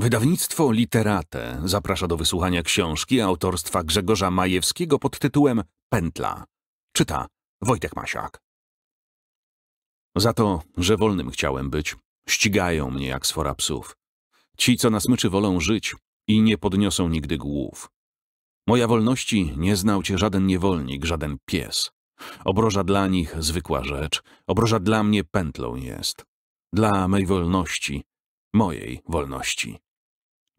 Wydawnictwo Literate zaprasza do wysłuchania książki autorstwa Grzegorza Majewskiego pod tytułem Pętla. Czyta Wojtek Masiak. Za to, że wolnym chciałem być, ścigają mnie jak sfora psów. Ci, co na smyczy wolą żyć i nie podniosą nigdy głów. Moja wolności nie znał cię żaden niewolnik, żaden pies. Obroża dla nich zwykła rzecz, obroża dla mnie pętlą jest. Dla mej wolności, mojej wolności.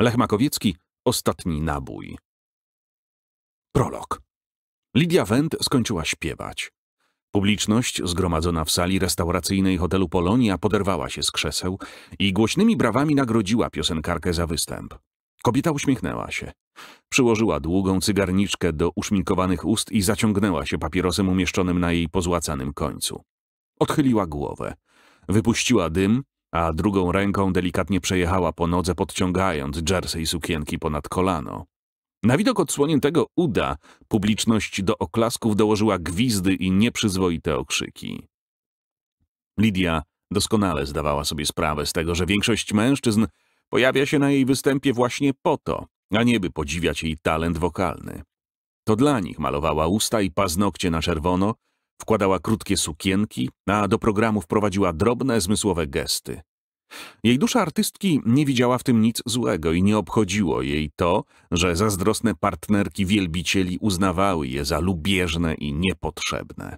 Lech Makowiecki – ostatni nabój. Prolog. Lidia Wendt skończyła śpiewać. Publiczność zgromadzona w sali restauracyjnej hotelu Polonia poderwała się z krzeseł i głośnymi brawami nagrodziła piosenkarkę za występ. Kobieta uśmiechnęła się. Przyłożyła długą cygarniczkę do uszminkowanych ust i zaciągnęła się papierosem umieszczonym na jej pozłacanym końcu. Odchyliła głowę. Wypuściła dym, a drugą ręką delikatnie przejechała po nodze, podciągając jersey sukienki ponad kolano. Na widok odsłoniętego uda publiczność do oklasków dołożyła gwizdy i nieprzyzwoite okrzyki. Lidia doskonale zdawała sobie sprawę z tego, że większość mężczyzn pojawia się na jej występie właśnie po to, a nie by podziwiać jej talent wokalny. To dla nich malowała usta i paznokcie na czerwono, Wkładała krótkie sukienki, a do programu wprowadziła drobne, zmysłowe gesty. Jej dusza artystki nie widziała w tym nic złego i nie obchodziło jej to, że zazdrosne partnerki wielbicieli uznawały je za lubieżne i niepotrzebne.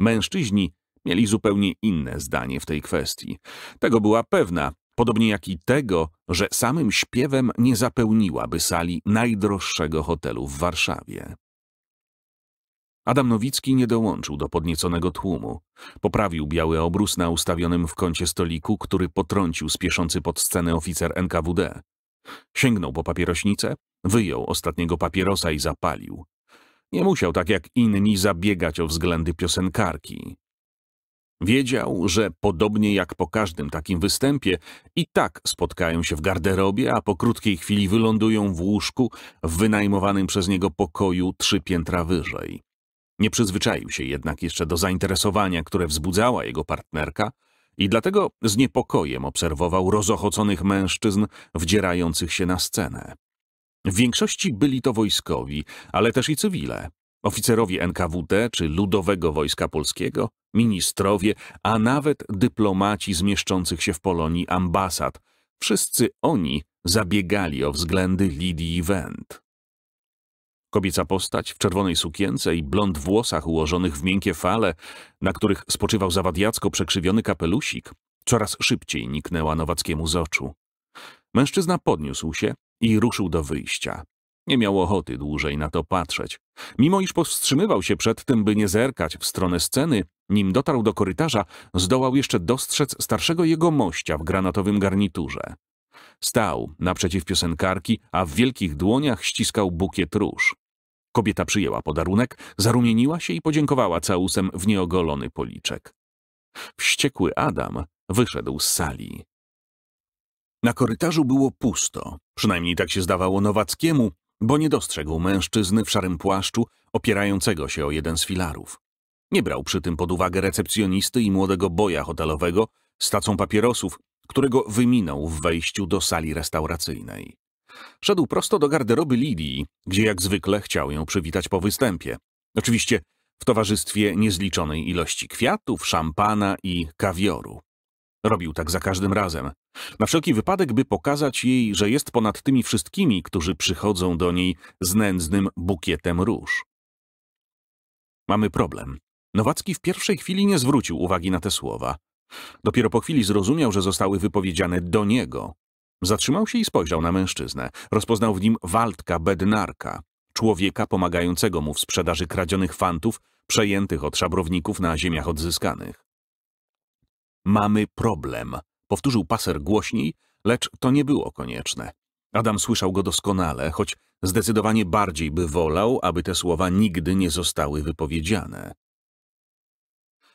Mężczyźni mieli zupełnie inne zdanie w tej kwestii. Tego była pewna, podobnie jak i tego, że samym śpiewem nie zapełniłaby sali najdroższego hotelu w Warszawie. Adam Nowicki nie dołączył do podnieconego tłumu. Poprawił biały obrus na ustawionym w kącie stoliku, który potrącił spieszący pod scenę oficer NKWD. Sięgnął po papierośnicę, wyjął ostatniego papierosa i zapalił. Nie musiał, tak jak inni, zabiegać o względy piosenkarki. Wiedział, że podobnie jak po każdym takim występie, i tak spotkają się w garderobie, a po krótkiej chwili wylądują w łóżku w wynajmowanym przez niego pokoju trzy piętra wyżej. Nie przyzwyczaił się jednak jeszcze do zainteresowania, które wzbudzała jego partnerka i dlatego z niepokojem obserwował rozochoconych mężczyzn wdzierających się na scenę. W większości byli to wojskowi, ale też i cywile. Oficerowie NKWD czy Ludowego Wojska Polskiego, ministrowie, a nawet dyplomaci zmieszczących się w Polonii ambasad. Wszyscy oni zabiegali o względy Lidii Wendt. Kobieca postać w czerwonej sukience i blond włosach ułożonych w miękkie fale, na których spoczywał zawadiacko przekrzywiony kapelusik, coraz szybciej niknęła Nowackiemu z oczu. Mężczyzna podniósł się i ruszył do wyjścia. Nie miał ochoty dłużej na to patrzeć. Mimo iż powstrzymywał się przed tym, by nie zerkać w stronę sceny, nim dotarł do korytarza, zdołał jeszcze dostrzec starszego jego mościa w granatowym garniturze. Stał naprzeciw piosenkarki, a w wielkich dłoniach ściskał bukiet róż. Kobieta przyjęła podarunek, zarumieniła się i podziękowała całusem w nieogolony policzek. Wściekły Adam wyszedł z sali. Na korytarzu było pusto, przynajmniej tak się zdawało Nowackiemu, bo nie dostrzegł mężczyzny w szarym płaszczu opierającego się o jeden z filarów. Nie brał przy tym pod uwagę recepcjonisty i młodego boja hotelowego z tacą papierosów, którego wyminął w wejściu do sali restauracyjnej. Szedł prosto do garderoby Lidii, gdzie jak zwykle chciał ją przywitać po występie. Oczywiście w towarzystwie niezliczonej ilości kwiatów, szampana i kawioru. Robił tak za każdym razem. Na wszelki wypadek, by pokazać jej, że jest ponad tymi wszystkimi, którzy przychodzą do niej z nędznym bukietem róż. Mamy problem. Nowacki w pierwszej chwili nie zwrócił uwagi na te słowa. Dopiero po chwili zrozumiał, że zostały wypowiedziane do niego. Zatrzymał się i spojrzał na mężczyznę. Rozpoznał w nim Waldka Bednarka, człowieka pomagającego mu w sprzedaży kradzionych fantów przejętych od szabrowników na ziemiach odzyskanych. Mamy problem, powtórzył paser głośniej, lecz to nie było konieczne. Adam słyszał go doskonale, choć zdecydowanie bardziej by wolał, aby te słowa nigdy nie zostały wypowiedziane.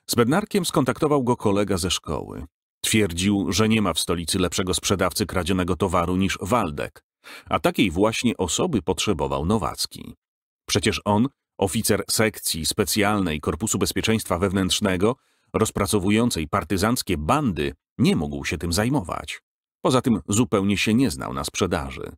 Z Bednarkiem skontaktował go kolega ze szkoły. Twierdził, że nie ma w stolicy lepszego sprzedawcy kradzionego towaru niż Waldek, a takiej właśnie osoby potrzebował Nowacki. Przecież on, oficer sekcji specjalnej Korpusu Bezpieczeństwa Wewnętrznego, rozpracowującej partyzanckie bandy, nie mógł się tym zajmować. Poza tym zupełnie się nie znał na sprzedaży.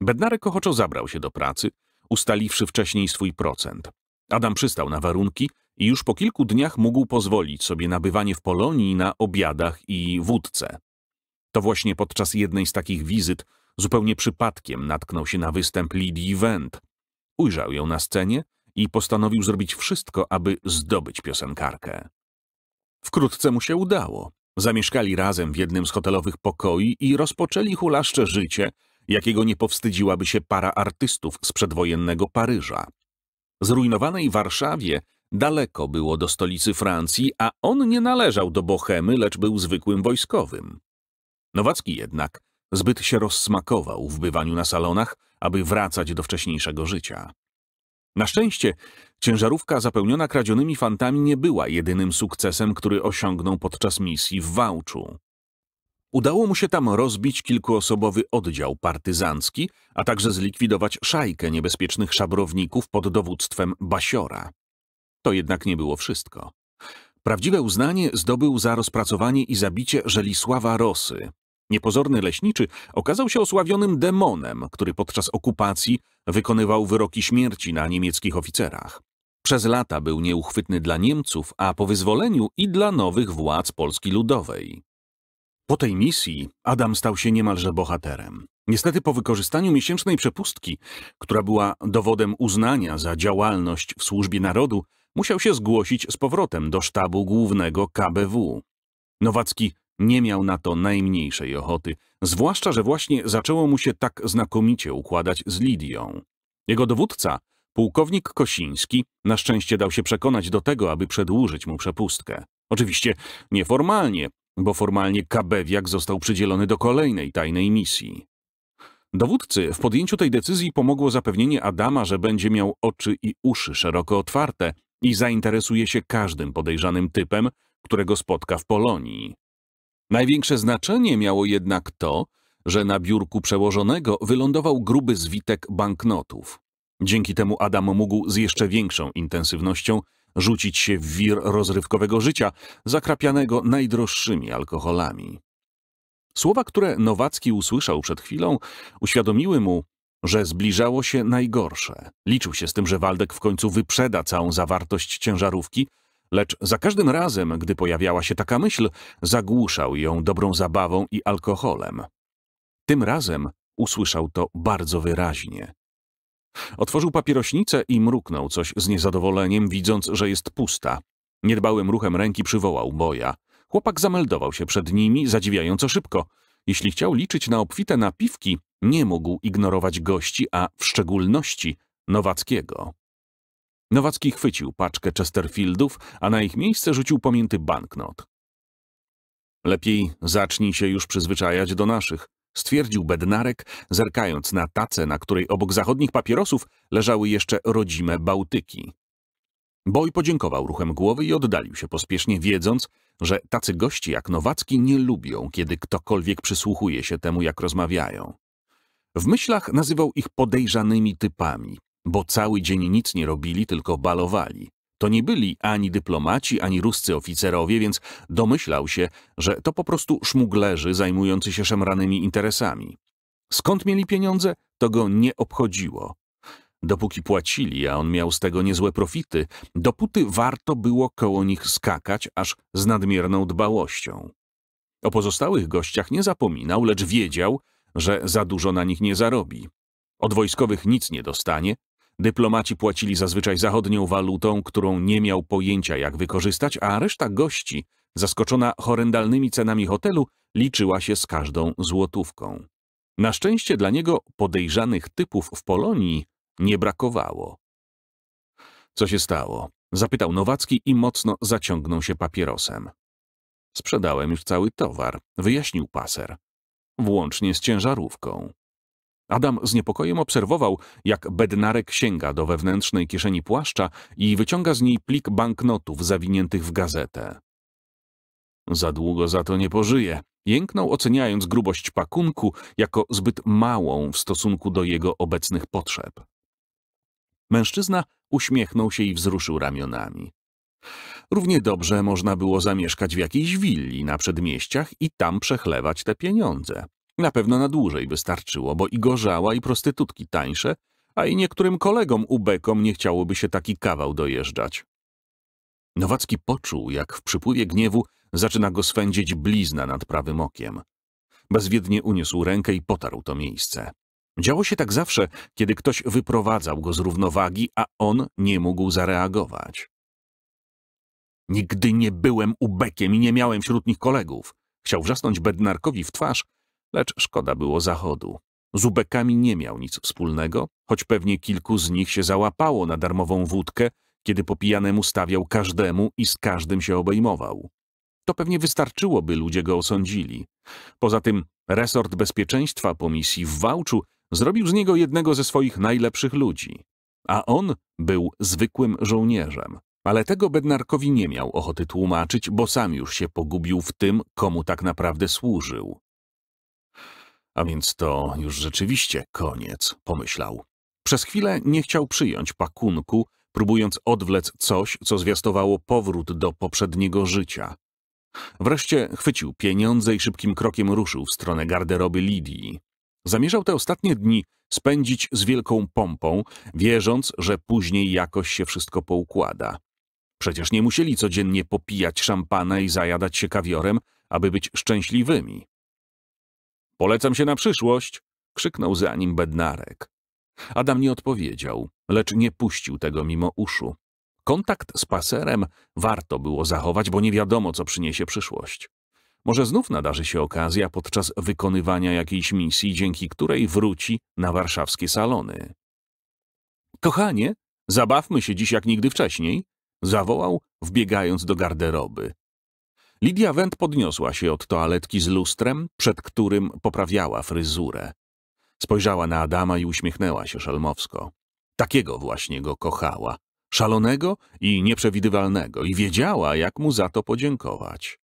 Bednarek ochoczo zabrał się do pracy, ustaliwszy wcześniej swój procent. Adam przystał na warunki, i już po kilku dniach mógł pozwolić sobie nabywanie w Polonii na obiadach i wódce. To właśnie podczas jednej z takich wizyt zupełnie przypadkiem natknął się na występ Lidii Wendt. Ujrzał ją na scenie i postanowił zrobić wszystko, aby zdobyć piosenkarkę. Wkrótce mu się udało. Zamieszkali razem w jednym z hotelowych pokoi i rozpoczęli hulaszcze życie, jakiego nie powstydziłaby się para artystów z przedwojennego Paryża. Zrujnowanej Warszawie Daleko było do stolicy Francji, a on nie należał do Bohemy, lecz był zwykłym wojskowym. Nowacki jednak zbyt się rozsmakował w bywaniu na salonach, aby wracać do wcześniejszego życia. Na szczęście ciężarówka zapełniona kradzionymi fantami nie była jedynym sukcesem, który osiągnął podczas misji w Wałczu. Udało mu się tam rozbić kilkuosobowy oddział partyzancki, a także zlikwidować szajkę niebezpiecznych szabrowników pod dowództwem Basiora. To jednak nie było wszystko. Prawdziwe uznanie zdobył za rozpracowanie i zabicie Żelisława Rosy. Niepozorny leśniczy okazał się osławionym demonem, który podczas okupacji wykonywał wyroki śmierci na niemieckich oficerach. Przez lata był nieuchwytny dla Niemców, a po wyzwoleniu i dla nowych władz Polski Ludowej. Po tej misji Adam stał się niemalże bohaterem. Niestety po wykorzystaniu miesięcznej przepustki, która była dowodem uznania za działalność w służbie narodu, musiał się zgłosić z powrotem do sztabu głównego KBW. Nowacki nie miał na to najmniejszej ochoty, zwłaszcza, że właśnie zaczęło mu się tak znakomicie układać z Lidią. Jego dowódca, pułkownik Kosiński, na szczęście dał się przekonać do tego, aby przedłużyć mu przepustkę. Oczywiście nieformalnie, bo formalnie Kabewiak został przydzielony do kolejnej tajnej misji. Dowódcy w podjęciu tej decyzji pomogło zapewnienie Adama, że będzie miał oczy i uszy szeroko otwarte i zainteresuje się każdym podejrzanym typem, którego spotka w Polonii. Największe znaczenie miało jednak to, że na biurku przełożonego wylądował gruby zwitek banknotów. Dzięki temu Adam mógł z jeszcze większą intensywnością rzucić się w wir rozrywkowego życia, zakrapianego najdroższymi alkoholami. Słowa, które Nowacki usłyszał przed chwilą, uświadomiły mu, że zbliżało się najgorsze. Liczył się z tym, że Waldek w końcu wyprzeda całą zawartość ciężarówki, lecz za każdym razem, gdy pojawiała się taka myśl, zagłuszał ją dobrą zabawą i alkoholem. Tym razem usłyszał to bardzo wyraźnie. Otworzył papierośnicę i mruknął coś z niezadowoleniem, widząc, że jest pusta. Niedbałym ruchem ręki przywołał boja. Chłopak zameldował się przed nimi, zadziwiająco szybko. Jeśli chciał liczyć na obfite napiwki, nie mógł ignorować gości, a w szczególności Nowackiego. Nowacki chwycił paczkę Chesterfieldów, a na ich miejsce rzucił pomięty banknot. Lepiej zacznij się już przyzwyczajać do naszych, stwierdził Bednarek, zerkając na tacę, na której obok zachodnich papierosów leżały jeszcze rodzime Bałtyki. Boj podziękował ruchem głowy i oddalił się pospiesznie, wiedząc, że tacy gości jak Nowacki nie lubią, kiedy ktokolwiek przysłuchuje się temu, jak rozmawiają. W myślach nazywał ich podejrzanymi typami, bo cały dzień nic nie robili, tylko balowali. To nie byli ani dyplomaci, ani ruscy oficerowie, więc domyślał się, że to po prostu szmuglerzy zajmujący się szemranymi interesami. Skąd mieli pieniądze, to go nie obchodziło dopóki płacili, a on miał z tego niezłe profity, dopóty warto było koło nich skakać aż z nadmierną dbałością. O pozostałych gościach nie zapominał, lecz wiedział, że za dużo na nich nie zarobi. Od wojskowych nic nie dostanie, dyplomaci płacili zazwyczaj zachodnią walutą, którą nie miał pojęcia jak wykorzystać, a reszta gości, zaskoczona horrendalnymi cenami hotelu, liczyła się z każdą złotówką. Na szczęście dla niego podejrzanych typów w Polonii nie brakowało. Co się stało? Zapytał Nowacki i mocno zaciągnął się papierosem. Sprzedałem już cały towar, wyjaśnił paser. Włącznie z ciężarówką. Adam z niepokojem obserwował, jak bednarek sięga do wewnętrznej kieszeni płaszcza i wyciąga z niej plik banknotów zawiniętych w gazetę. Za długo za to nie pożyje, jęknął oceniając grubość pakunku jako zbyt małą w stosunku do jego obecnych potrzeb. Mężczyzna uśmiechnął się i wzruszył ramionami. Równie dobrze można było zamieszkać w jakiejś willi na przedmieściach i tam przechlewać te pieniądze. Na pewno na dłużej wystarczyło, bo i gorzała, i prostytutki tańsze, a i niektórym kolegom ubekom nie chciałoby się taki kawał dojeżdżać. Nowacki poczuł, jak w przypływie gniewu zaczyna go swędzić blizna nad prawym okiem. Bezwiednie uniósł rękę i potarł to miejsce. Działo się tak zawsze, kiedy ktoś wyprowadzał go z równowagi, a on nie mógł zareagować. Nigdy nie byłem ubekiem i nie miałem wśród nich kolegów. Chciał wrzasnąć Bednarkowi w twarz, lecz szkoda było zachodu. Z ubekami nie miał nic wspólnego, choć pewnie kilku z nich się załapało na darmową wódkę, kiedy po pijanemu stawiał każdemu i z każdym się obejmował. To pewnie wystarczyło, by ludzie go osądzili. Poza tym resort bezpieczeństwa po misji w Wałczu zrobił z niego jednego ze swoich najlepszych ludzi. A on był zwykłym żołnierzem. Ale tego Bednarkowi nie miał ochoty tłumaczyć, bo sam już się pogubił w tym, komu tak naprawdę służył. A więc to już rzeczywiście koniec, pomyślał. Przez chwilę nie chciał przyjąć pakunku, próbując odwlec coś, co zwiastowało powrót do poprzedniego życia. Wreszcie chwycił pieniądze i szybkim krokiem ruszył w stronę garderoby Lidii. Zamierzał te ostatnie dni spędzić z wielką pompą, wierząc, że później jakoś się wszystko poukłada. Przecież nie musieli codziennie popijać szampana i zajadać się kawiorem, aby być szczęśliwymi. Polecam się na przyszłość, krzyknął za nim bednarek. Adam nie odpowiedział, lecz nie puścił tego mimo uszu. Kontakt z paserem warto było zachować, bo nie wiadomo, co przyniesie przyszłość. Może znów nadarzy się okazja podczas wykonywania jakiejś misji, dzięki której wróci na warszawskie salony. Kochanie, zabawmy się dziś jak nigdy wcześniej, zawołał, wbiegając do garderoby. Lidia Wendt podniosła się od toaletki z lustrem, przed którym poprawiała fryzurę. Spojrzała na Adama i uśmiechnęła się szelmowsko. Takiego właśnie go kochała. Szalonego i nieprzewidywalnego i wiedziała, jak mu za to podziękować.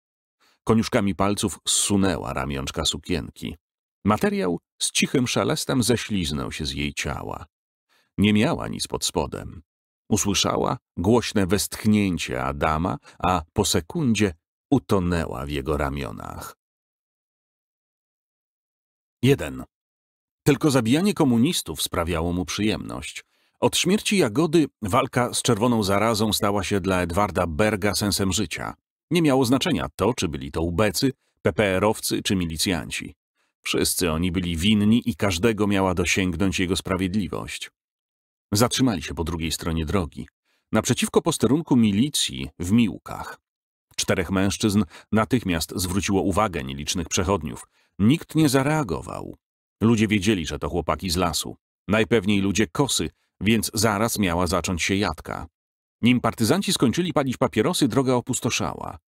Koniuszkami palców zsunęła ramionczka sukienki. Materiał z cichym szelestem ześliznął się z jej ciała. Nie miała nic pod spodem. Usłyszała głośne westchnięcie Adama, a po sekundzie utonęła w jego ramionach. 1. Tylko zabijanie komunistów sprawiało mu przyjemność. Od śmierci Jagody walka z czerwoną zarazą stała się dla Edwarda Berga sensem życia. Nie miało znaczenia to, czy byli to ubecy, PPR-owcy czy milicjanci. Wszyscy oni byli winni i każdego miała dosięgnąć jego sprawiedliwość. Zatrzymali się po drugiej stronie drogi, naprzeciwko posterunku milicji w Miłkach. Czterech mężczyzn natychmiast zwróciło uwagę nielicznych przechodniów. Nikt nie zareagował. Ludzie wiedzieli, że to chłopaki z lasu. Najpewniej ludzie kosy, więc zaraz miała zacząć się jadka. Nim partyzanci skończyli palić papierosy, droga opustoszała.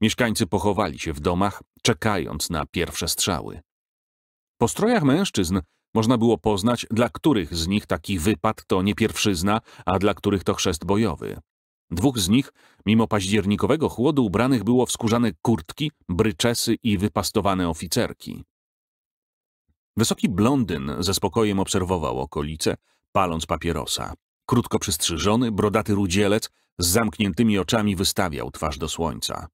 Mieszkańcy pochowali się w domach, czekając na pierwsze strzały. Po strojach mężczyzn można było poznać, dla których z nich taki wypad to nie pierwszyzna, a dla których to chrzest bojowy. Dwóch z nich, mimo październikowego chłodu, ubranych było w skórzane kurtki, bryczesy i wypastowane oficerki. Wysoki blondyn ze spokojem obserwował okolice, paląc papierosa. Krótko przystrzyżony, brodaty rudzielec z zamkniętymi oczami wystawiał twarz do słońca.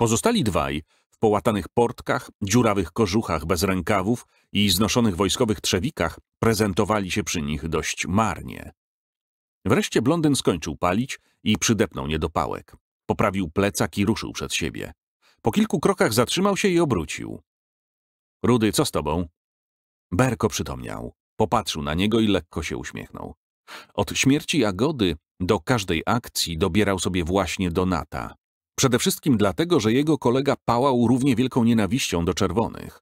Pozostali dwaj, w połatanych portkach, dziurawych kożuchach bez rękawów i znoszonych wojskowych trzewikach, prezentowali się przy nich dość marnie. Wreszcie blondyn skończył palić i przydepnął niedopałek. Poprawił plecak i ruszył przed siebie. Po kilku krokach zatrzymał się i obrócił. — Rudy, co z tobą? Berko przytomniał. Popatrzył na niego i lekko się uśmiechnął. Od śmierci Jagody do każdej akcji dobierał sobie właśnie Donata. Przede wszystkim dlatego, że jego kolega pałał równie wielką nienawiścią do czerwonych.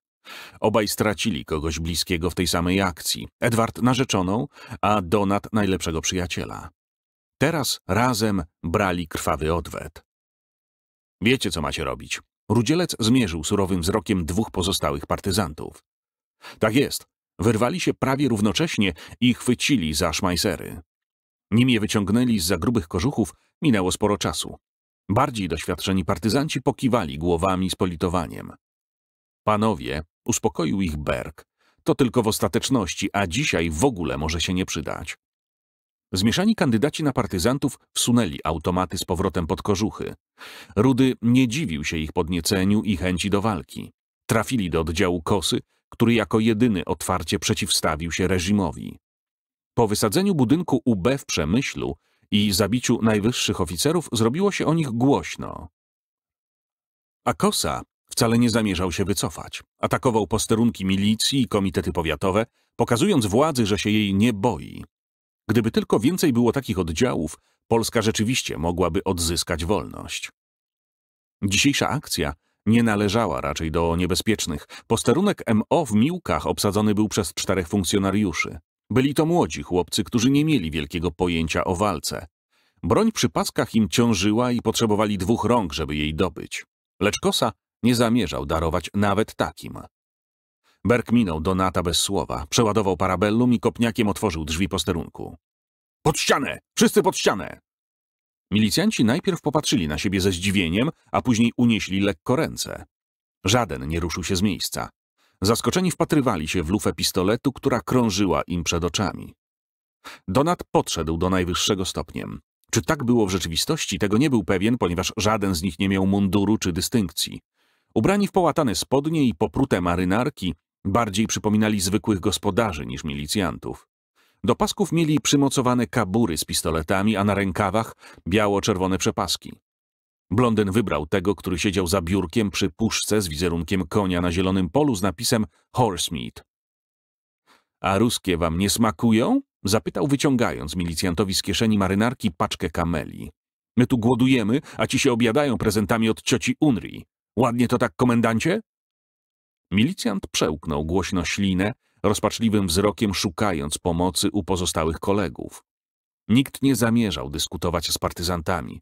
Obaj stracili kogoś bliskiego w tej samej akcji. Edward narzeczoną, a Donat najlepszego przyjaciela. Teraz razem brali krwawy odwet. Wiecie, co macie robić. Rudzielec zmierzył surowym wzrokiem dwóch pozostałych partyzantów. Tak jest. Wyrwali się prawie równocześnie i chwycili za szmajsery. Nim je wyciągnęli z za grubych kożuchów, minęło sporo czasu. Bardziej doświadczeni partyzanci pokiwali głowami z politowaniem. Panowie, uspokoił ich Berg, to tylko w ostateczności, a dzisiaj w ogóle może się nie przydać. Zmieszani kandydaci na partyzantów wsunęli automaty z powrotem pod kożuchy. Rudy nie dziwił się ich podnieceniu i chęci do walki. Trafili do oddziału kosy, który jako jedyny otwarcie przeciwstawił się reżimowi. Po wysadzeniu budynku UB w Przemyślu i zabiciu najwyższych oficerów zrobiło się o nich głośno. Akosa wcale nie zamierzał się wycofać. Atakował posterunki milicji i komitety powiatowe, pokazując władzy, że się jej nie boi. Gdyby tylko więcej było takich oddziałów, Polska rzeczywiście mogłaby odzyskać wolność. Dzisiejsza akcja nie należała raczej do niebezpiecznych. Posterunek MO w Miłkach obsadzony był przez czterech funkcjonariuszy. Byli to młodzi chłopcy, którzy nie mieli wielkiego pojęcia o walce. Broń przy paskach im ciążyła i potrzebowali dwóch rąk, żeby jej dobyć. Lecz Kosa nie zamierzał darować nawet takim. Berg minął Donata bez słowa, przeładował parabellum i kopniakiem otworzył drzwi posterunku. Pod ścianę! Wszyscy pod ścianę! Milicjanci najpierw popatrzyli na siebie ze zdziwieniem, a później unieśli lekko ręce. Żaden nie ruszył się z miejsca. Zaskoczeni wpatrywali się w lufę pistoletu, która krążyła im przed oczami. Donat podszedł do najwyższego stopniem. Czy tak było w rzeczywistości, tego nie był pewien, ponieważ żaden z nich nie miał munduru czy dystynkcji. Ubrani w połatane spodnie i poprute marynarki bardziej przypominali zwykłych gospodarzy niż milicjantów. Do pasków mieli przymocowane kabury z pistoletami, a na rękawach biało-czerwone przepaski. Blondyn wybrał tego, który siedział za biurkiem przy puszce z wizerunkiem konia na zielonym polu z napisem Horsemeat. A ruskie wam nie smakują? Zapytał wyciągając milicjantowi z kieszeni marynarki paczkę kameli. My tu głodujemy, a ci się obiadają prezentami od cioci Unri. Ładnie to tak, komendancie? Milicjant przełknął głośno ślinę rozpaczliwym wzrokiem szukając pomocy u pozostałych kolegów. Nikt nie zamierzał dyskutować z partyzantami.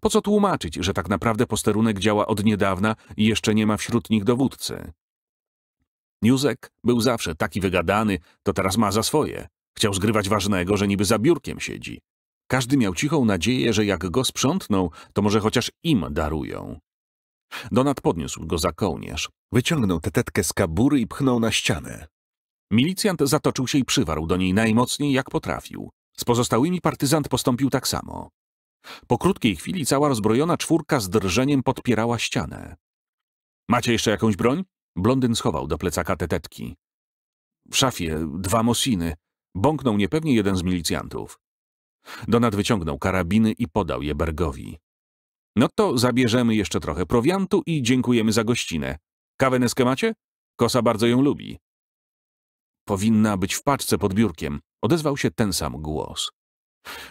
Po co tłumaczyć, że tak naprawdę posterunek działa od niedawna i jeszcze nie ma wśród nich dowódcy? Józek był zawsze taki wygadany, to teraz ma za swoje. Chciał zgrywać ważnego, że niby za biurkiem siedzi. Każdy miał cichą nadzieję, że jak go sprzątną, to może chociaż im darują. Donat podniósł go za kołnierz. Wyciągnął tetetkę z kabury i pchnął na ścianę. Milicjant zatoczył się i przywarł do niej najmocniej, jak potrafił. Z pozostałymi partyzant postąpił tak samo. Po krótkiej chwili cała rozbrojona czwórka z drżeniem podpierała ścianę. Macie jeszcze jakąś broń? Blondyn schował do plecaka tetetki. W szafie dwa mosiny. Bąknął niepewnie jeden z milicjantów. Donat wyciągnął karabiny i podał je Bergowi. No to zabierzemy jeszcze trochę prowiantu i dziękujemy za gościnę. Kawę Neskę macie? Kosa bardzo ją lubi. Powinna być w paczce pod biurkiem, odezwał się ten sam głos.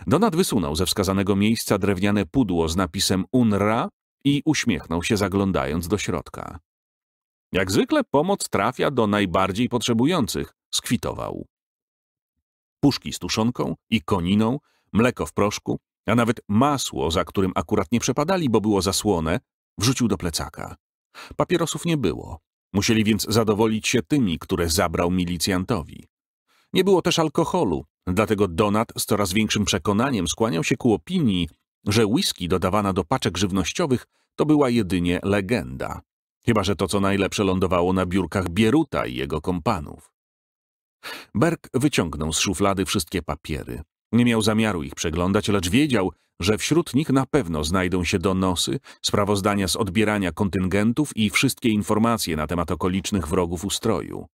Donat wysunął ze wskazanego miejsca drewniane pudło z napisem UNRA i uśmiechnął się zaglądając do środka. Jak zwykle pomoc trafia do najbardziej potrzebujących, skwitował. Puszki z tuszonką i koniną, mleko w proszku, a nawet masło, za którym akurat nie przepadali, bo było zasłone, wrzucił do plecaka. Papierosów nie było. Musieli więc zadowolić się tymi, które zabrał milicjantowi. Nie było też alkoholu, dlatego Donat z coraz większym przekonaniem skłaniał się ku opinii, że whisky dodawana do paczek żywnościowych to była jedynie legenda. Chyba, że to co najlepsze lądowało na biurkach Bieruta i jego kompanów. Berg wyciągnął z szuflady wszystkie papiery. Nie miał zamiaru ich przeglądać, lecz wiedział, że wśród nich na pewno znajdą się donosy, sprawozdania z odbierania kontyngentów i wszystkie informacje na temat okolicznych wrogów ustroju.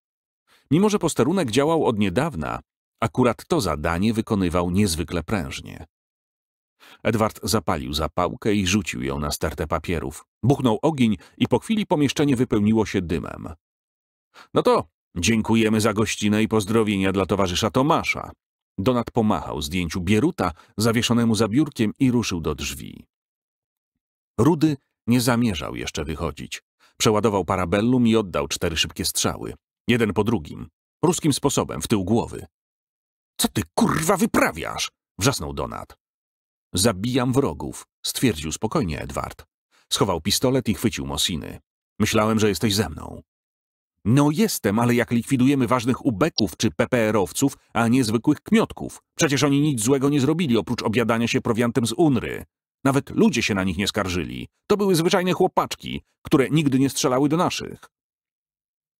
Mimo, że posterunek działał od niedawna, akurat to zadanie wykonywał niezwykle prężnie. Edward zapalił zapałkę i rzucił ją na stertę papierów. Buchnął ogień i po chwili pomieszczenie wypełniło się dymem. No to dziękujemy za gościnę i pozdrowienia dla towarzysza Tomasza, Donat pomachał zdjęciu Bieruta zawieszonemu za biurkiem i ruszył do drzwi. Rudy nie zamierzał jeszcze wychodzić. Przeładował parabellum i oddał cztery szybkie strzały. Jeden po drugim. Ruskim sposobem, w tył głowy. Co ty kurwa wyprawiasz? Wrzasnął Donat. Zabijam wrogów, stwierdził spokojnie Edward. Schował pistolet i chwycił Mosiny. Myślałem, że jesteś ze mną. No jestem, ale jak likwidujemy ważnych ubeków czy PPR-owców, a nie zwykłych kmiotków. Przecież oni nic złego nie zrobili, oprócz obiadania się prowiantem z UNRY. Nawet ludzie się na nich nie skarżyli. To były zwyczajne chłopaczki, które nigdy nie strzelały do naszych.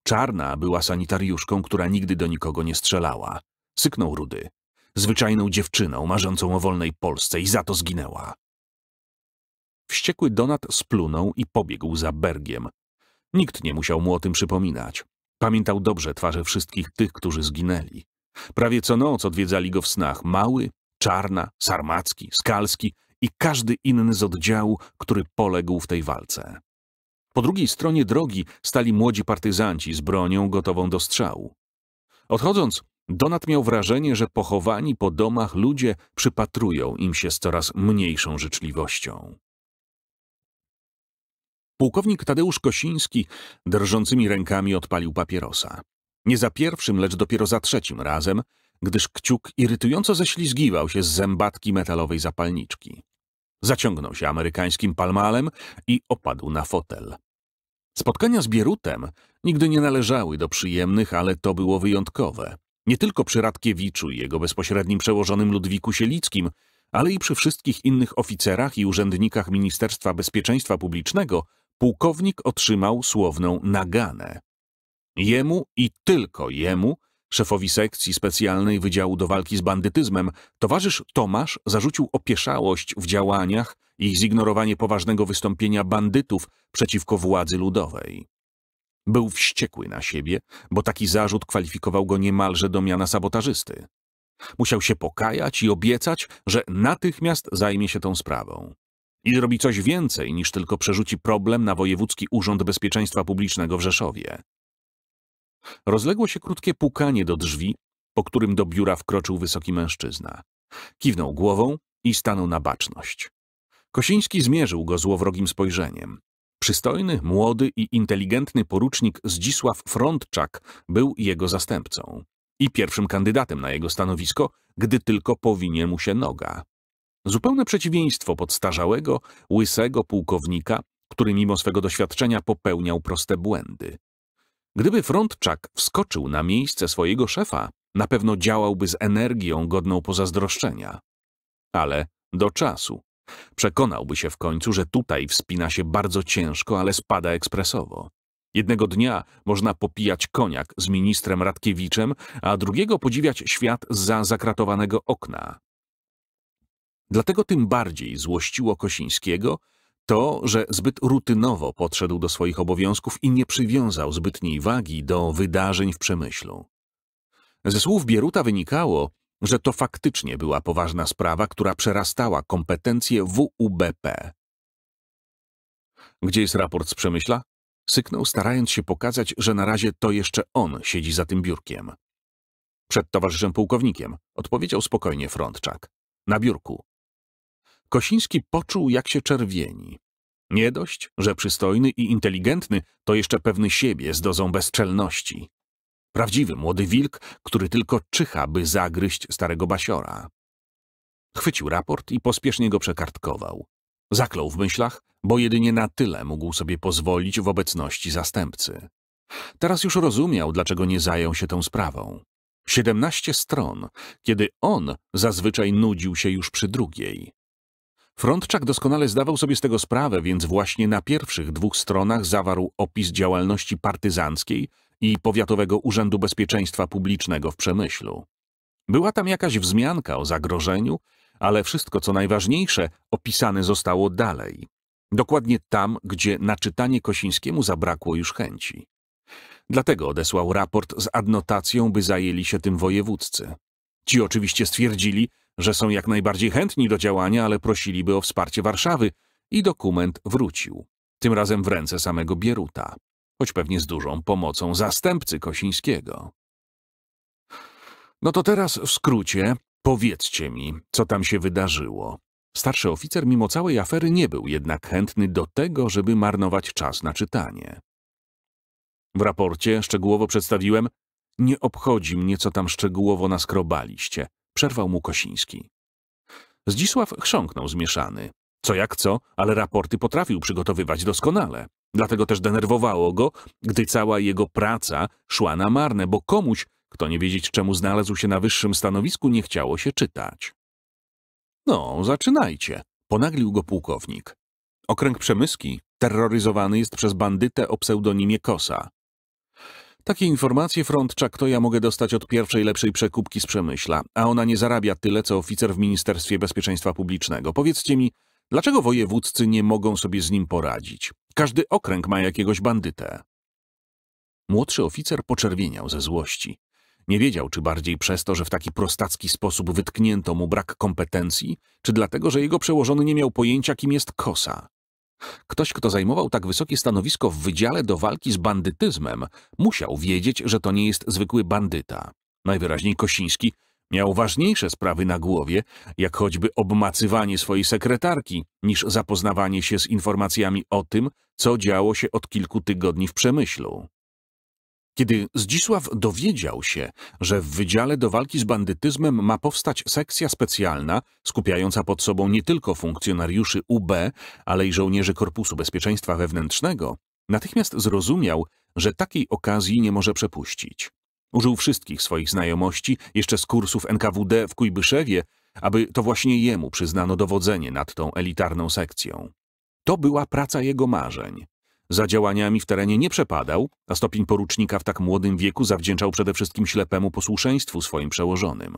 Czarna była sanitariuszką, która nigdy do nikogo nie strzelała. Syknął Rudy. Zwyczajną dziewczyną, marzącą o wolnej Polsce i za to zginęła. Wściekły Donat splunął i pobiegł za Bergiem, Nikt nie musiał mu o tym przypominać. Pamiętał dobrze twarze wszystkich tych, którzy zginęli. Prawie co noc odwiedzali go w snach Mały, Czarna, Sarmacki, Skalski i każdy inny z oddziału, który poległ w tej walce. Po drugiej stronie drogi stali młodzi partyzanci z bronią gotową do strzału. Odchodząc, Donat miał wrażenie, że pochowani po domach ludzie przypatrują im się z coraz mniejszą życzliwością. Pułkownik Tadeusz Kosiński drżącymi rękami odpalił papierosa. Nie za pierwszym, lecz dopiero za trzecim razem, gdyż kciuk irytująco ześlizgiwał się z zębatki metalowej zapalniczki. Zaciągnął się amerykańskim palmalem i opadł na fotel. Spotkania z Bierutem nigdy nie należały do przyjemnych, ale to było wyjątkowe. Nie tylko przy Radkiewiczu i jego bezpośrednim przełożonym Ludwiku Sielickim, ale i przy wszystkich innych oficerach i urzędnikach Ministerstwa Bezpieczeństwa Publicznego, pułkownik otrzymał słowną naganę. Jemu i tylko jemu, szefowi sekcji specjalnej Wydziału do Walki z Bandytyzmem, towarzysz Tomasz zarzucił opieszałość w działaniach i zignorowanie poważnego wystąpienia bandytów przeciwko władzy ludowej. Był wściekły na siebie, bo taki zarzut kwalifikował go niemalże do miana sabotażysty. Musiał się pokajać i obiecać, że natychmiast zajmie się tą sprawą i zrobi coś więcej niż tylko przerzuci problem na Wojewódzki Urząd Bezpieczeństwa Publicznego w Rzeszowie. Rozległo się krótkie pukanie do drzwi, po którym do biura wkroczył wysoki mężczyzna. Kiwnął głową i stanął na baczność. Kosiński zmierzył go złowrogim spojrzeniem. Przystojny, młody i inteligentny porucznik Zdzisław Frontczak był jego zastępcą i pierwszym kandydatem na jego stanowisko, gdy tylko powinie mu się noga. Zupełne przeciwieństwo podstarzałego, łysego pułkownika, który mimo swego doświadczenia popełniał proste błędy. Gdyby Frontczak wskoczył na miejsce swojego szefa, na pewno działałby z energią godną pozazdroszczenia. Ale do czasu. Przekonałby się w końcu, że tutaj wspina się bardzo ciężko, ale spada ekspresowo. Jednego dnia można popijać koniak z ministrem Radkiewiczem, a drugiego podziwiać świat za zakratowanego okna. Dlatego tym bardziej złościło Kosińskiego to, że zbyt rutynowo podszedł do swoich obowiązków i nie przywiązał zbytniej wagi do wydarzeń w przemyślu. Ze słów Bieruta wynikało, że to faktycznie była poważna sprawa, która przerastała kompetencje WUBP. Gdzie jest raport z Przemyśla? Syknął, starając się pokazać, że na razie to jeszcze on siedzi za tym biurkiem. Przed towarzyszem pułkownikiem, odpowiedział spokojnie Frontczak. Na biurku. Kosiński poczuł, jak się czerwieni. Nie dość, że przystojny i inteligentny, to jeszcze pewny siebie z dozą bezczelności. Prawdziwy młody wilk, który tylko czyha, by zagryźć starego basiora. Chwycił raport i pospiesznie go przekartkował. Zaklął w myślach, bo jedynie na tyle mógł sobie pozwolić w obecności zastępcy. Teraz już rozumiał, dlaczego nie zajął się tą sprawą. Siedemnaście stron, kiedy on zazwyczaj nudził się już przy drugiej. Frontczak doskonale zdawał sobie z tego sprawę, więc właśnie na pierwszych dwóch stronach zawarł opis działalności partyzanckiej i Powiatowego Urzędu Bezpieczeństwa Publicznego w Przemyślu. Była tam jakaś wzmianka o zagrożeniu, ale wszystko co najważniejsze opisane zostało dalej. Dokładnie tam, gdzie na czytanie Kosińskiemu zabrakło już chęci. Dlatego odesłał raport z adnotacją, by zajęli się tym wojewódcy. Ci oczywiście stwierdzili, że są jak najbardziej chętni do działania, ale prosiliby o wsparcie Warszawy i dokument wrócił, tym razem w ręce samego Bieruta, choć pewnie z dużą pomocą zastępcy Kosińskiego. No to teraz w skrócie powiedzcie mi, co tam się wydarzyło. Starszy oficer mimo całej afery nie był jednak chętny do tego, żeby marnować czas na czytanie. W raporcie szczegółowo przedstawiłem, nie obchodzi mnie, co tam szczegółowo naskrobaliście. Przerwał mu Kosiński. Zdzisław chrząknął zmieszany. Co jak co, ale raporty potrafił przygotowywać doskonale. Dlatego też denerwowało go, gdy cała jego praca szła na marne, bo komuś, kto nie wiedzieć czemu znalazł się na wyższym stanowisku, nie chciało się czytać. No, zaczynajcie, ponaglił go pułkownik. Okręg Przemyski terroryzowany jest przez bandytę o pseudonimie Kosa. Takie informacje frontczak to ja mogę dostać od pierwszej lepszej przekupki z Przemyśla, a ona nie zarabia tyle, co oficer w Ministerstwie Bezpieczeństwa Publicznego. Powiedzcie mi, dlaczego wojewódzcy nie mogą sobie z nim poradzić? Każdy okręg ma jakiegoś bandytę. Młodszy oficer poczerwieniał ze złości. Nie wiedział, czy bardziej przez to, że w taki prostacki sposób wytknięto mu brak kompetencji, czy dlatego, że jego przełożony nie miał pojęcia, kim jest kosa. Ktoś, kto zajmował tak wysokie stanowisko w Wydziale do walki z bandytyzmem, musiał wiedzieć, że to nie jest zwykły bandyta. Najwyraźniej Kosiński miał ważniejsze sprawy na głowie, jak choćby obmacywanie swojej sekretarki, niż zapoznawanie się z informacjami o tym, co działo się od kilku tygodni w przemyślu. Kiedy Zdzisław dowiedział się, że w Wydziale do Walki z Bandytyzmem ma powstać sekcja specjalna, skupiająca pod sobą nie tylko funkcjonariuszy UB, ale i żołnierzy Korpusu Bezpieczeństwa Wewnętrznego, natychmiast zrozumiał, że takiej okazji nie może przepuścić. Użył wszystkich swoich znajomości, jeszcze z kursów NKWD w Kujbyszewie, aby to właśnie jemu przyznano dowodzenie nad tą elitarną sekcją. To była praca jego marzeń. Za działaniami w terenie nie przepadał, a stopień porucznika w tak młodym wieku zawdzięczał przede wszystkim ślepemu posłuszeństwu swoim przełożonym.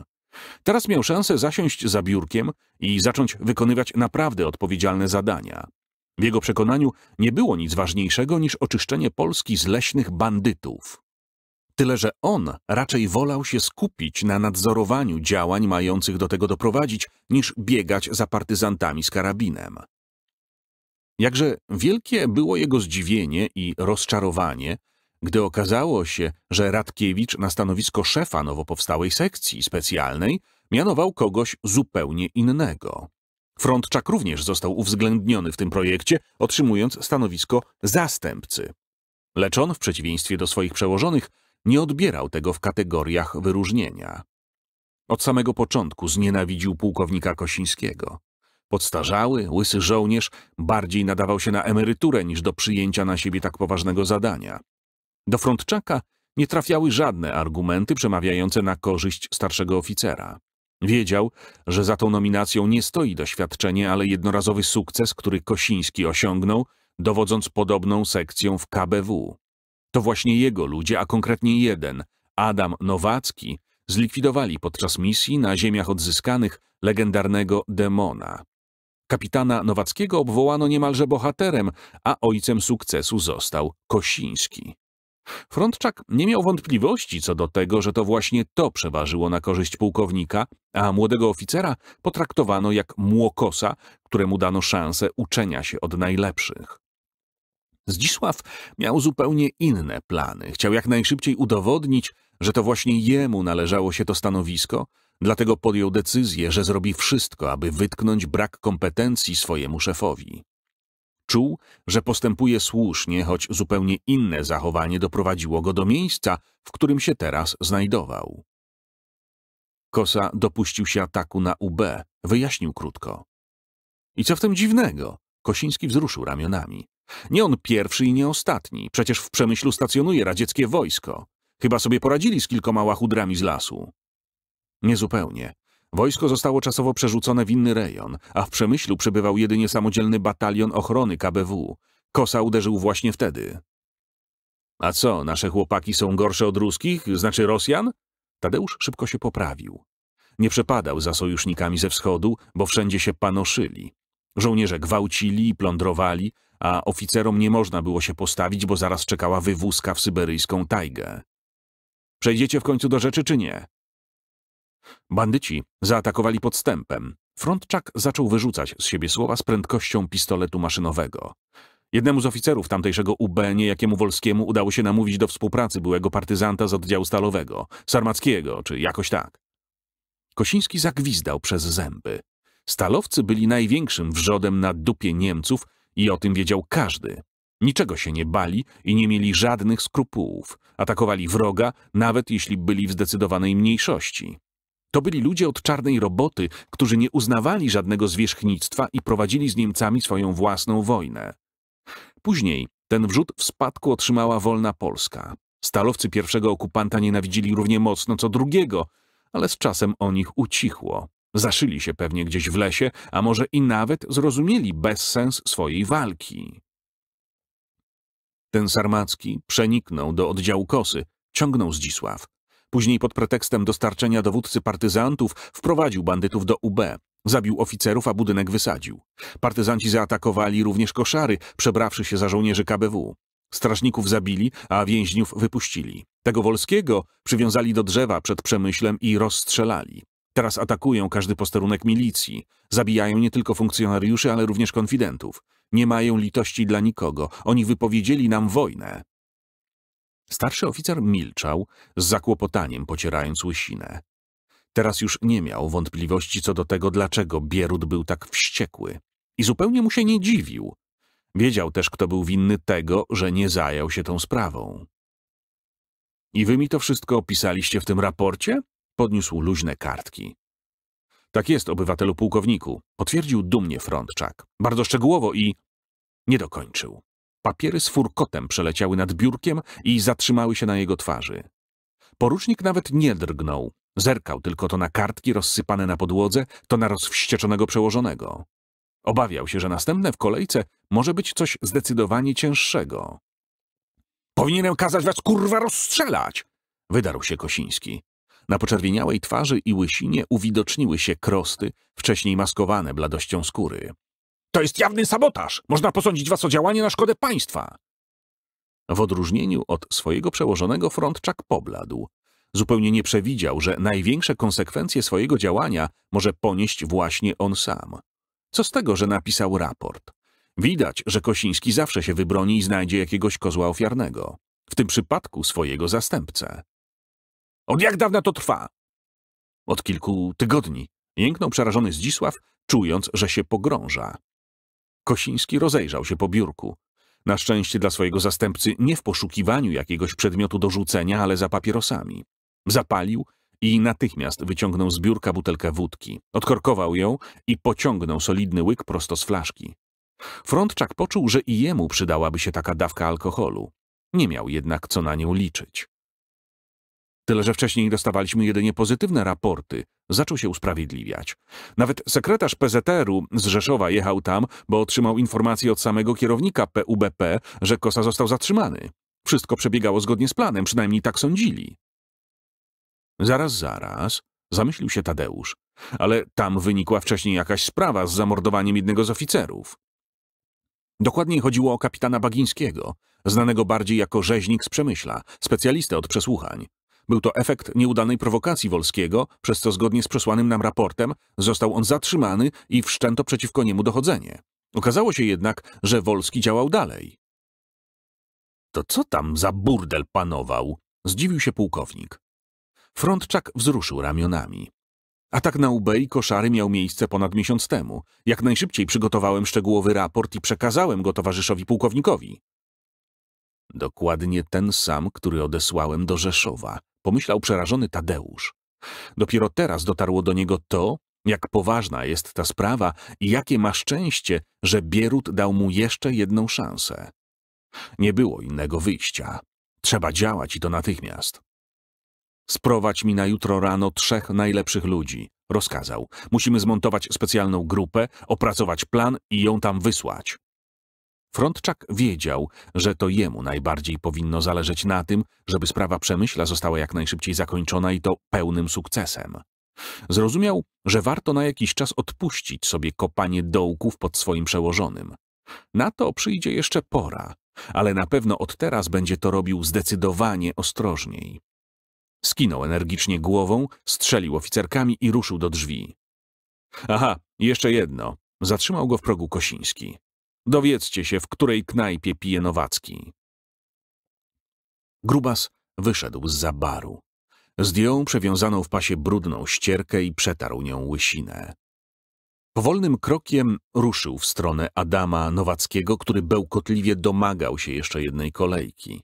Teraz miał szansę zasiąść za biurkiem i zacząć wykonywać naprawdę odpowiedzialne zadania. W jego przekonaniu nie było nic ważniejszego niż oczyszczenie Polski z leśnych bandytów. Tyle, że on raczej wolał się skupić na nadzorowaniu działań mających do tego doprowadzić, niż biegać za partyzantami z karabinem. Jakże wielkie było jego zdziwienie i rozczarowanie, gdy okazało się, że Radkiewicz na stanowisko szefa nowo powstałej sekcji specjalnej mianował kogoś zupełnie innego. Frontczak również został uwzględniony w tym projekcie, otrzymując stanowisko zastępcy. Lecz on, w przeciwieństwie do swoich przełożonych, nie odbierał tego w kategoriach wyróżnienia. Od samego początku znienawidził pułkownika Kosińskiego. Podstarzały, łysy żołnierz bardziej nadawał się na emeryturę niż do przyjęcia na siebie tak poważnego zadania. Do Frontczaka nie trafiały żadne argumenty przemawiające na korzyść starszego oficera. Wiedział, że za tą nominacją nie stoi doświadczenie, ale jednorazowy sukces, który Kosiński osiągnął, dowodząc podobną sekcją w KBW. To właśnie jego ludzie, a konkretnie jeden, Adam Nowacki, zlikwidowali podczas misji na ziemiach odzyskanych legendarnego demona. Kapitana Nowackiego obwołano niemalże bohaterem, a ojcem sukcesu został Kosiński. Frontczak nie miał wątpliwości co do tego, że to właśnie to przeważyło na korzyść pułkownika, a młodego oficera potraktowano jak młokosa, któremu dano szansę uczenia się od najlepszych. Zdzisław miał zupełnie inne plany. Chciał jak najszybciej udowodnić, że to właśnie jemu należało się to stanowisko, Dlatego podjął decyzję, że zrobi wszystko, aby wytknąć brak kompetencji swojemu szefowi. Czuł, że postępuje słusznie, choć zupełnie inne zachowanie doprowadziło go do miejsca, w którym się teraz znajdował. Kosa dopuścił się ataku na UB, wyjaśnił krótko. I co w tym dziwnego? Kosiński wzruszył ramionami. Nie on pierwszy i nie ostatni. Przecież w Przemyślu stacjonuje radzieckie wojsko. Chyba sobie poradzili z kilkoma łachudrami z lasu. Niezupełnie. Wojsko zostało czasowo przerzucone w inny rejon, a w Przemyślu przebywał jedynie samodzielny batalion ochrony KBW. Kosa uderzył właśnie wtedy. A co, nasze chłopaki są gorsze od ruskich, znaczy Rosjan? Tadeusz szybko się poprawił. Nie przepadał za sojusznikami ze wschodu, bo wszędzie się panoszyli. Żołnierze gwałcili i plądrowali, a oficerom nie można było się postawić, bo zaraz czekała wywózka w syberyjską tajgę. Przejdziecie w końcu do rzeczy czy nie? Bandyci zaatakowali podstępem. Frontczak zaczął wyrzucać z siebie słowa z prędkością pistoletu maszynowego. Jednemu z oficerów tamtejszego UB, niejakiemu Wolskiemu, udało się namówić do współpracy byłego partyzanta z oddziału stalowego, Sarmackiego, czy jakoś tak. Kosiński zagwizdał przez zęby. Stalowcy byli największym wrzodem na dupie Niemców i o tym wiedział każdy. Niczego się nie bali i nie mieli żadnych skrupułów. Atakowali wroga, nawet jeśli byli w zdecydowanej mniejszości. To byli ludzie od czarnej roboty, którzy nie uznawali żadnego zwierzchnictwa i prowadzili z Niemcami swoją własną wojnę. Później ten wrzut w spadku otrzymała wolna Polska. Stalowcy pierwszego okupanta nienawidzili równie mocno co drugiego, ale z czasem o nich ucichło. Zaszyli się pewnie gdzieś w lesie, a może i nawet zrozumieli bezsens swojej walki. Ten Sarmacki przeniknął do oddziału Kosy, ciągnął Zdzisław. Później pod pretekstem dostarczenia dowódcy partyzantów wprowadził bandytów do UB. Zabił oficerów, a budynek wysadził. Partyzanci zaatakowali również koszary, przebrawszy się za żołnierzy KBW. Strażników zabili, a więźniów wypuścili. Tego Wolskiego przywiązali do drzewa przed Przemyślem i rozstrzelali. Teraz atakują każdy posterunek milicji. Zabijają nie tylko funkcjonariuszy, ale również konfidentów. Nie mają litości dla nikogo. Oni wypowiedzieli nam wojnę. Starszy oficer milczał, z zakłopotaniem pocierając łysinę. Teraz już nie miał wątpliwości co do tego, dlaczego Bierut był tak wściekły. I zupełnie mu się nie dziwił. Wiedział też, kto był winny tego, że nie zajął się tą sprawą. I wy mi to wszystko opisaliście w tym raporcie? Podniósł luźne kartki. Tak jest, obywatelu pułkowniku, potwierdził dumnie Frontczak. Bardzo szczegółowo i... Nie dokończył. Papiery z furkotem przeleciały nad biurkiem i zatrzymały się na jego twarzy. Porucznik nawet nie drgnął. Zerkał tylko to na kartki rozsypane na podłodze, to na rozwścieczonego przełożonego. Obawiał się, że następne w kolejce może być coś zdecydowanie cięższego. Powinienem kazać was kurwa rozstrzelać! Wydarł się Kosiński. Na poczerwieniałej twarzy i łysinie uwidoczniły się krosty, wcześniej maskowane bladością skóry. To jest jawny sabotaż. Można posądzić was o działanie na szkodę państwa. W odróżnieniu od swojego przełożonego Frontczak pobladł. Zupełnie nie przewidział, że największe konsekwencje swojego działania może ponieść właśnie on sam. Co z tego, że napisał raport? Widać, że Kosiński zawsze się wybroni i znajdzie jakiegoś kozła ofiarnego. W tym przypadku swojego zastępcę. Od jak dawna to trwa? Od kilku tygodni. Jęknął przerażony Zdzisław, czując, że się pogrąża. Kosiński rozejrzał się po biurku. Na szczęście dla swojego zastępcy nie w poszukiwaniu jakiegoś przedmiotu do rzucenia, ale za papierosami. Zapalił i natychmiast wyciągnął z biurka butelkę wódki. Odkorkował ją i pociągnął solidny łyk prosto z flaszki. Frontczak poczuł, że i jemu przydałaby się taka dawka alkoholu. Nie miał jednak co na nią liczyć. Tyle, że wcześniej dostawaliśmy jedynie pozytywne raporty. Zaczął się usprawiedliwiać. Nawet sekretarz PZR-u z Rzeszowa jechał tam, bo otrzymał informację od samego kierownika PUBP, że Kosa został zatrzymany. Wszystko przebiegało zgodnie z planem, przynajmniej tak sądzili. Zaraz, zaraz, zamyślił się Tadeusz. Ale tam wynikła wcześniej jakaś sprawa z zamordowaniem jednego z oficerów. Dokładniej chodziło o kapitana Bagińskiego, znanego bardziej jako rzeźnik z Przemyśla, specjalistę od przesłuchań. Był to efekt nieudanej prowokacji Wolskiego, przez co zgodnie z przesłanym nam raportem został on zatrzymany i wszczęto przeciwko niemu dochodzenie. Okazało się jednak, że Wolski działał dalej. To co tam za burdel panował? Zdziwił się pułkownik. Frontczak wzruszył ramionami. Atak na UB i koszary miał miejsce ponad miesiąc temu. Jak najszybciej przygotowałem szczegółowy raport i przekazałem go towarzyszowi pułkownikowi. Dokładnie ten sam, który odesłałem do Rzeszowa pomyślał przerażony Tadeusz. Dopiero teraz dotarło do niego to, jak poważna jest ta sprawa i jakie ma szczęście, że Bierut dał mu jeszcze jedną szansę. Nie było innego wyjścia. Trzeba działać i to natychmiast. Sprowadź mi na jutro rano trzech najlepszych ludzi, rozkazał. Musimy zmontować specjalną grupę, opracować plan i ją tam wysłać. Frontczak wiedział, że to jemu najbardziej powinno zależeć na tym, żeby sprawa Przemyśla została jak najszybciej zakończona i to pełnym sukcesem. Zrozumiał, że warto na jakiś czas odpuścić sobie kopanie dołków pod swoim przełożonym. Na to przyjdzie jeszcze pora, ale na pewno od teraz będzie to robił zdecydowanie ostrożniej. Skinął energicznie głową, strzelił oficerkami i ruszył do drzwi. Aha, jeszcze jedno. Zatrzymał go w progu Kosiński. Dowiedzcie się, w której knajpie pije Nowacki. Grubas wyszedł z za baru. Zdjął przewiązaną w pasie brudną ścierkę i przetarł nią łysinę. Powolnym krokiem ruszył w stronę Adama Nowackiego, który bełkotliwie domagał się jeszcze jednej kolejki.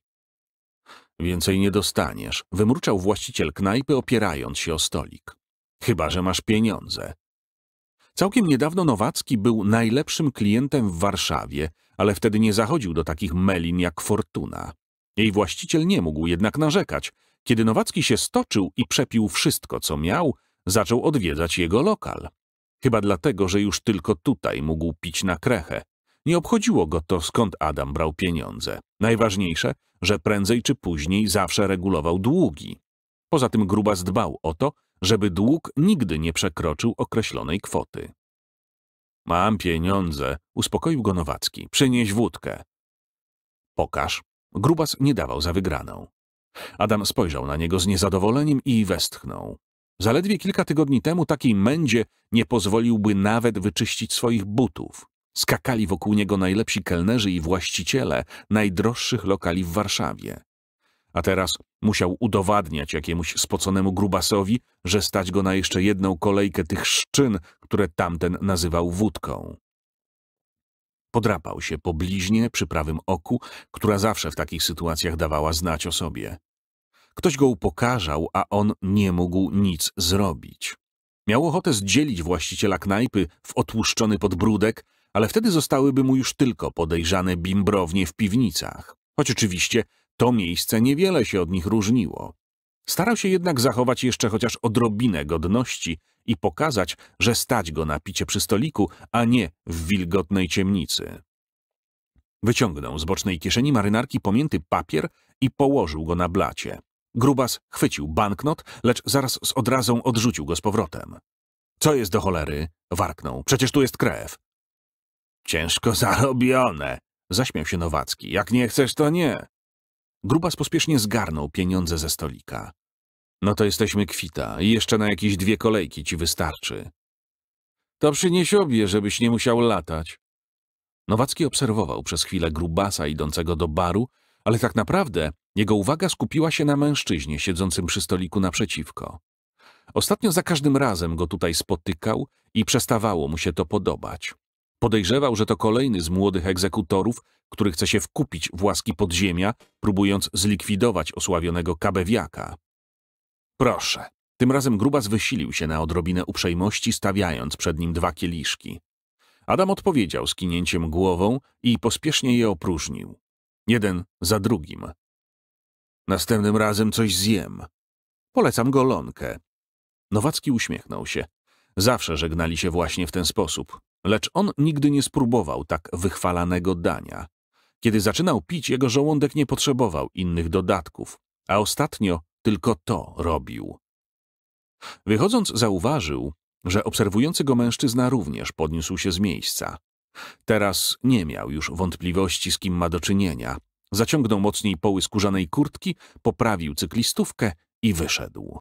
Więcej nie dostaniesz, wymruczał właściciel knajpy, opierając się o stolik. Chyba, że masz pieniądze. Całkiem niedawno Nowacki był najlepszym klientem w Warszawie, ale wtedy nie zachodził do takich melin jak Fortuna. Jej właściciel nie mógł jednak narzekać. Kiedy Nowacki się stoczył i przepił wszystko, co miał, zaczął odwiedzać jego lokal. Chyba dlatego, że już tylko tutaj mógł pić na krechę. Nie obchodziło go to, skąd Adam brał pieniądze. Najważniejsze, że prędzej czy później zawsze regulował długi. Poza tym Grubas dbał o to, żeby dług nigdy nie przekroczył określonej kwoty. Mam pieniądze, uspokoił go Nowacki. Przynieś wódkę. Pokaż. Grubas nie dawał za wygraną. Adam spojrzał na niego z niezadowoleniem i westchnął. Zaledwie kilka tygodni temu takiej mędzie nie pozwoliłby nawet wyczyścić swoich butów. Skakali wokół niego najlepsi kelnerzy i właściciele najdroższych lokali w Warszawie a teraz musiał udowadniać jakiemuś spoconemu grubasowi, że stać go na jeszcze jedną kolejkę tych szczyn, które tamten nazywał wódką. Podrapał się po bliźnie przy prawym oku, która zawsze w takich sytuacjach dawała znać o sobie. Ktoś go upokarzał, a on nie mógł nic zrobić. Miał ochotę zdzielić właściciela knajpy w otłuszczony podbródek, ale wtedy zostałyby mu już tylko podejrzane bimbrownie w piwnicach. Choć oczywiście to miejsce niewiele się od nich różniło. Starał się jednak zachować jeszcze chociaż odrobinę godności i pokazać, że stać go na picie przy stoliku, a nie w wilgotnej ciemnicy. Wyciągnął z bocznej kieszeni marynarki pomięty papier i położył go na blacie. Grubas chwycił banknot, lecz zaraz z odrazą odrzucił go z powrotem. Co jest do cholery? warknął. Przecież tu jest krew. Ciężko zarobione, zaśmiał się Nowacki. Jak nie chcesz, to nie. Grubas pospiesznie zgarnął pieniądze ze stolika. No to jesteśmy kwita i jeszcze na jakieś dwie kolejki ci wystarczy. To przynieś obie, żebyś nie musiał latać. Nowacki obserwował przez chwilę grubasa idącego do baru, ale tak naprawdę jego uwaga skupiła się na mężczyźnie siedzącym przy stoliku naprzeciwko. Ostatnio za każdym razem go tutaj spotykał i przestawało mu się to podobać. Podejrzewał, że to kolejny z młodych egzekutorów, który chce się wkupić w łaski podziemia, próbując zlikwidować osławionego kabewiaka. Proszę. Tym razem Grubas wysilił się na odrobinę uprzejmości, stawiając przed nim dwa kieliszki. Adam odpowiedział skinięciem głową i pospiesznie je opróżnił. Jeden za drugim. Następnym razem coś zjem. Polecam golonkę. Nowacki uśmiechnął się. Zawsze żegnali się właśnie w ten sposób, lecz on nigdy nie spróbował tak wychwalanego dania. Kiedy zaczynał pić, jego żołądek nie potrzebował innych dodatków, a ostatnio tylko to robił. Wychodząc, zauważył, że obserwujący go mężczyzna również podniósł się z miejsca. Teraz nie miał już wątpliwości, z kim ma do czynienia. Zaciągnął mocniej poły skórzanej kurtki, poprawił cyklistówkę i wyszedł.